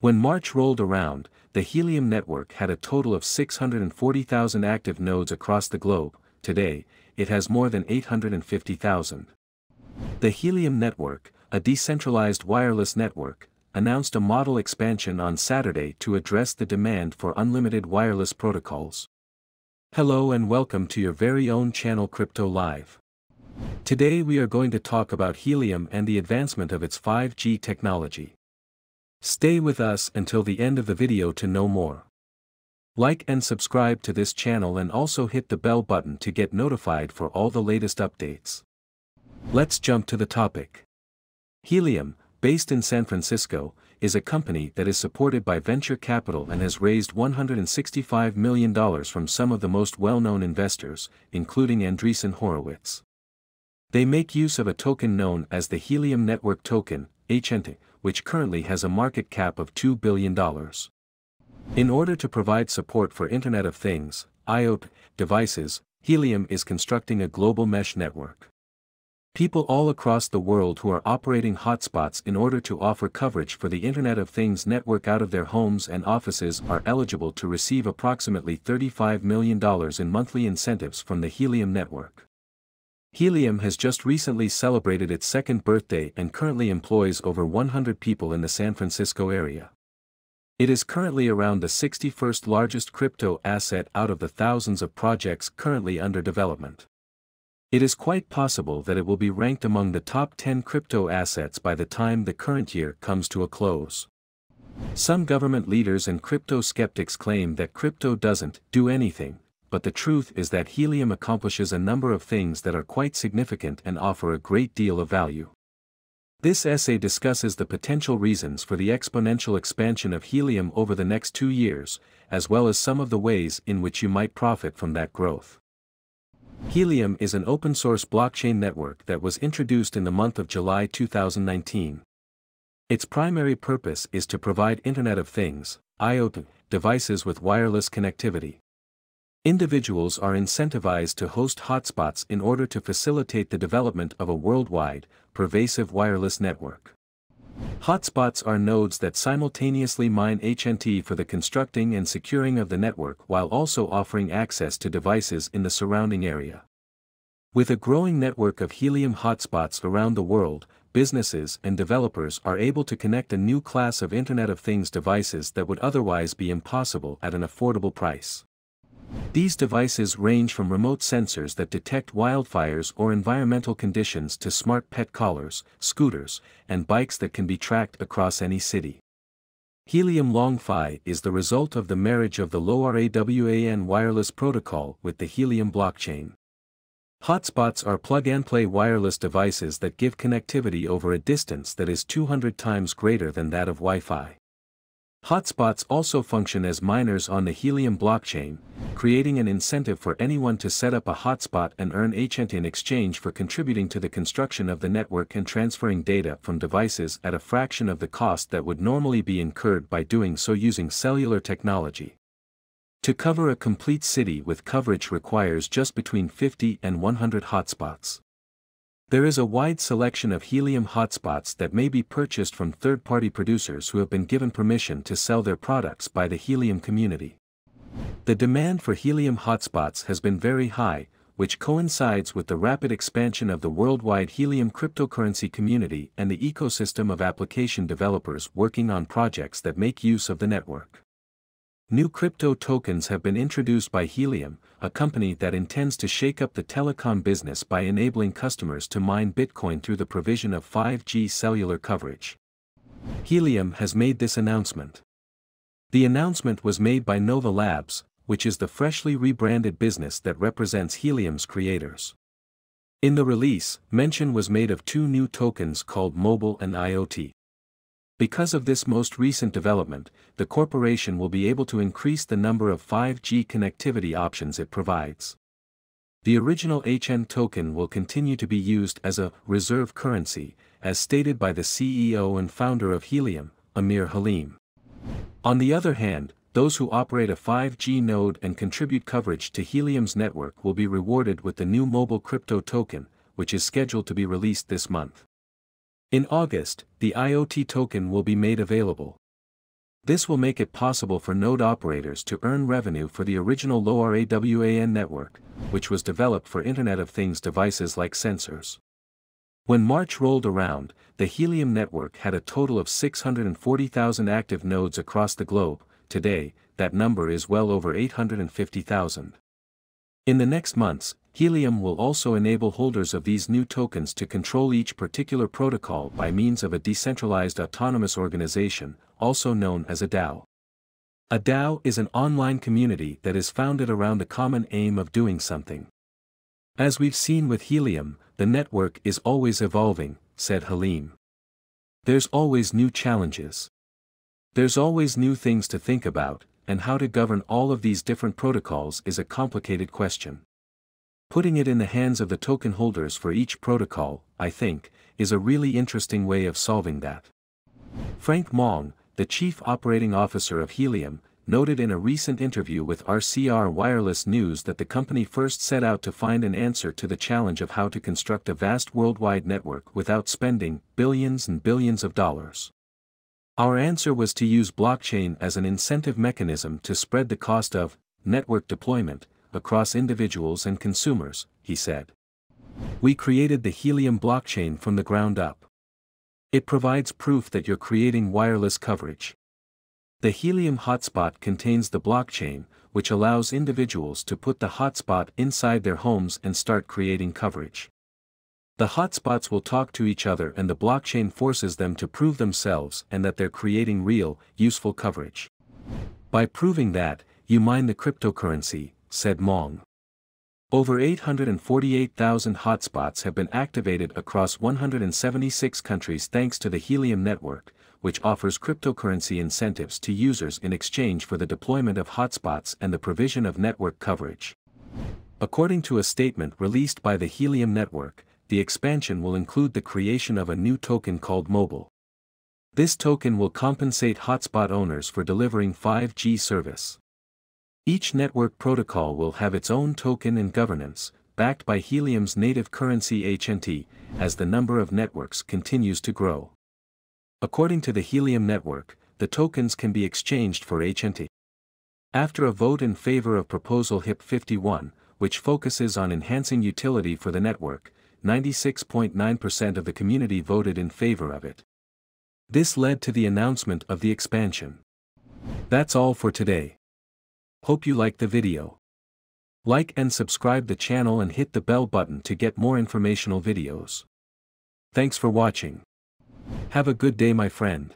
When March rolled around, the Helium network had a total of 640,000 active nodes across the globe, today, it has more than 850,000. The Helium network, a decentralized wireless network, announced a model expansion on Saturday to address the demand for unlimited wireless protocols. Hello and welcome to your very own channel Crypto Live. Today we are going to talk about Helium and the advancement of its 5G technology. Stay with us until the end of the video to know more. Like and subscribe to this channel and also hit the bell button to get notified for all the latest updates. Let's jump to the topic. Helium, based in San Francisco, is a company that is supported by venture capital and has raised $165 million from some of the most well-known investors, including Andreessen Horowitz. They make use of a token known as the Helium Network Token, HNT, which currently has a market cap of $2 billion. In order to provide support for Internet of Things, IoT, devices, Helium is constructing a global mesh network. People all across the world who are operating hotspots in order to offer coverage for the Internet of Things network out of their homes and offices are eligible to receive approximately $35 million in monthly incentives from the Helium network. Helium has just recently celebrated its second birthday and currently employs over 100 people in the San Francisco area. It is currently around the 61st largest crypto asset out of the thousands of projects currently under development. It is quite possible that it will be ranked among the top 10 crypto assets by the time the current year comes to a close. Some government leaders and crypto skeptics claim that crypto doesn't do anything, but the truth is that helium accomplishes a number of things that are quite significant and offer a great deal of value. This essay discusses the potential reasons for the exponential expansion of helium over the next two years, as well as some of the ways in which you might profit from that growth. Helium is an open-source blockchain network that was introduced in the month of July 2019. Its primary purpose is to provide Internet of Things IoT, devices with wireless connectivity. Individuals are incentivized to host hotspots in order to facilitate the development of a worldwide, pervasive wireless network. Hotspots are nodes that simultaneously mine HNT for the constructing and securing of the network while also offering access to devices in the surrounding area. With a growing network of helium hotspots around the world, businesses and developers are able to connect a new class of Internet of Things devices that would otherwise be impossible at an affordable price. These devices range from remote sensors that detect wildfires or environmental conditions to smart pet collars, scooters, and bikes that can be tracked across any city. Helium Long Phi is the result of the marriage of the LoRaWAN wireless protocol with the Helium blockchain. Hotspots are plug-and-play wireless devices that give connectivity over a distance that is 200 times greater than that of Wi-Fi. Hotspots also function as miners on the Helium blockchain, creating an incentive for anyone to set up a hotspot and earn HNT in exchange for contributing to the construction of the network and transferring data from devices at a fraction of the cost that would normally be incurred by doing so using cellular technology. To cover a complete city with coverage requires just between 50 and 100 hotspots. There is a wide selection of helium hotspots that may be purchased from third-party producers who have been given permission to sell their products by the helium community. The demand for helium hotspots has been very high, which coincides with the rapid expansion of the worldwide helium cryptocurrency community and the ecosystem of application developers working on projects that make use of the network. New crypto tokens have been introduced by Helium, a company that intends to shake up the telecom business by enabling customers to mine Bitcoin through the provision of 5G cellular coverage. Helium has made this announcement. The announcement was made by Nova Labs, which is the freshly rebranded business that represents Helium's creators. In the release, mention was made of two new tokens called Mobile and IoT. Because of this most recent development, the corporation will be able to increase the number of 5G connectivity options it provides. The original HN token will continue to be used as a reserve currency, as stated by the CEO and founder of Helium, Amir Halim. On the other hand, those who operate a 5G node and contribute coverage to Helium's network will be rewarded with the new mobile crypto token, which is scheduled to be released this month. In August, the IoT token will be made available. This will make it possible for node operators to earn revenue for the original LoRaWAN network, which was developed for Internet of Things devices like sensors. When March rolled around, the Helium network had a total of 640,000 active nodes across the globe, today, that number is well over 850,000. In the next months, Helium will also enable holders of these new tokens to control each particular protocol by means of a decentralized autonomous organization, also known as a DAO. A DAO is an online community that is founded around a common aim of doing something. As we've seen with Helium, the network is always evolving, said Halim. There's always new challenges. There's always new things to think about, and how to govern all of these different protocols is a complicated question. Putting it in the hands of the token holders for each protocol, I think, is a really interesting way of solving that. Frank Mong, the chief operating officer of Helium, noted in a recent interview with RCR Wireless News that the company first set out to find an answer to the challenge of how to construct a vast worldwide network without spending billions and billions of dollars. Our answer was to use blockchain as an incentive mechanism to spread the cost of network deployment, across individuals and consumers, he said. We created the Helium blockchain from the ground up. It provides proof that you're creating wireless coverage. The Helium hotspot contains the blockchain, which allows individuals to put the hotspot inside their homes and start creating coverage. The hotspots will talk to each other and the blockchain forces them to prove themselves and that they're creating real, useful coverage. By proving that, you mine the cryptocurrency, said Mong. Over 848,000 hotspots have been activated across 176 countries thanks to the Helium network, which offers cryptocurrency incentives to users in exchange for the deployment of hotspots and the provision of network coverage. According to a statement released by the Helium network, the expansion will include the creation of a new token called Mobile. This token will compensate hotspot owners for delivering 5G service. Each network protocol will have its own token and governance, backed by Helium's native currency HNT, as the number of networks continues to grow. According to the Helium network, the tokens can be exchanged for HNT. After a vote in favor of Proposal HIP 51, which focuses on enhancing utility for the network, 96.9% .9 of the community voted in favor of it. This led to the announcement of the expansion. That's all for today. Hope you like the video. Like and subscribe the channel and hit the bell button to get more informational videos. Thanks for watching. Have a good day my friend.